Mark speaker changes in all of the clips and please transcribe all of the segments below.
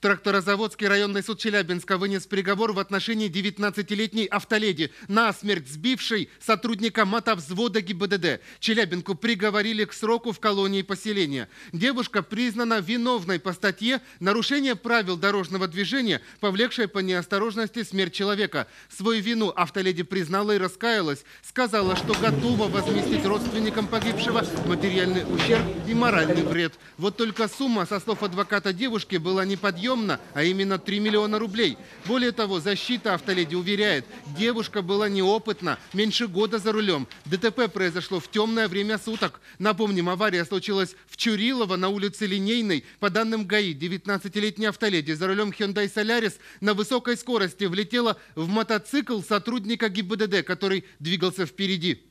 Speaker 1: Тракторозаводский районный суд Челябинска вынес приговор в отношении 19-летней автоледи, насмерть сбившей сотрудника мотовзвода ГИБДД. Челябинку приговорили к сроку в колонии поселения. Девушка признана виновной по статье «Нарушение правил дорожного движения, повлекшее по неосторожности смерть человека». Свою вину автоледи признала и раскаялась. Сказала, что готова возместить родственникам погибшего материальный ущерб и моральный вред. Вот только сумма, со слов адвоката девушки, была неподъемной объемно, а именно 3 миллиона рублей. Более того, защита автоледи уверяет, девушка была неопытна, меньше года за рулем. ДТП произошло в темное время суток. Напомним, авария случилась в Чурилово на улице Линейной. По данным ГАИ, 19 летняя автоледи за рулем Hyundai Solaris на высокой скорости влетела в мотоцикл сотрудника ГИБДД, который двигался впереди.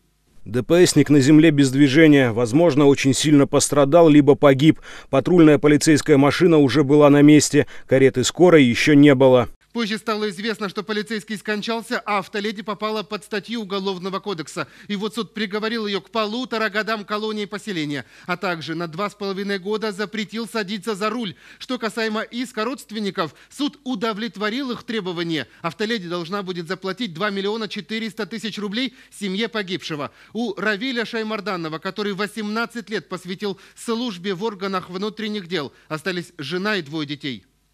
Speaker 2: ДПСник на земле без движения, возможно, очень сильно пострадал, либо погиб. Патрульная полицейская машина уже была на месте, кареты скорой еще не было.
Speaker 1: Позже стало известно, что полицейский скончался, а автоледи попала под статью Уголовного кодекса. И вот суд приговорил ее к полутора годам колонии поселения, а также на два с половиной года запретил садиться за руль. Что касаемо иска родственников, суд удовлетворил их требования. Автоледи должна будет заплатить 2 миллиона 400 тысяч рублей семье погибшего. У Равиля Шаймарданова, который 18 лет посвятил службе в органах внутренних дел, остались жена и двое детей.